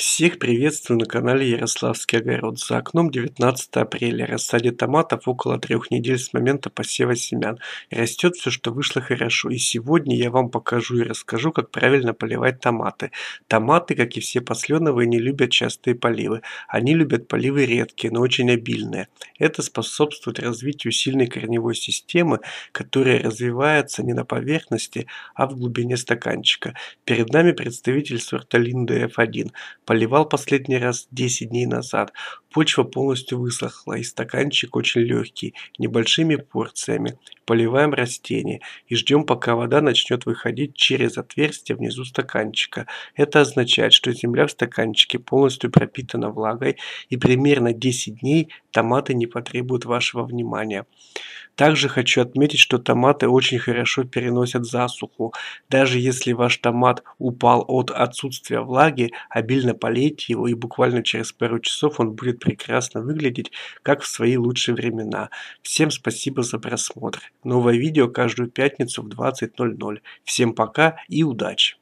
Всех приветствую на канале Ярославский огород. За окном 19 апреля. Рассаде томатов около трех недель с момента посева семян. Растет все, что вышло хорошо. И сегодня я вам покажу и расскажу, как правильно поливать томаты. Томаты, как и все посленовые, не любят частые поливы. Они любят поливы редкие, но очень обильные. Это способствует развитию сильной корневой системы, которая развивается не на поверхности, а в глубине стаканчика. Перед нами представитель сорта Линда F1. Поливал последний раз 10 дней назад. Почва полностью высохла и стаканчик очень легкий, небольшими порциями. Поливаем растения и ждем, пока вода начнет выходить через отверстие внизу стаканчика. Это означает, что земля в стаканчике полностью пропитана влагой и примерно 10 дней томаты не потребуют вашего внимания. Также хочу отметить, что томаты очень хорошо переносят засуху. Даже если ваш томат упал от отсутствия влаги, обильно полейте его, и буквально через пару часов он будет прекрасно выглядеть, как в свои лучшие времена. Всем спасибо за просмотр. Новое видео каждую пятницу в 20.00. Всем пока и удачи!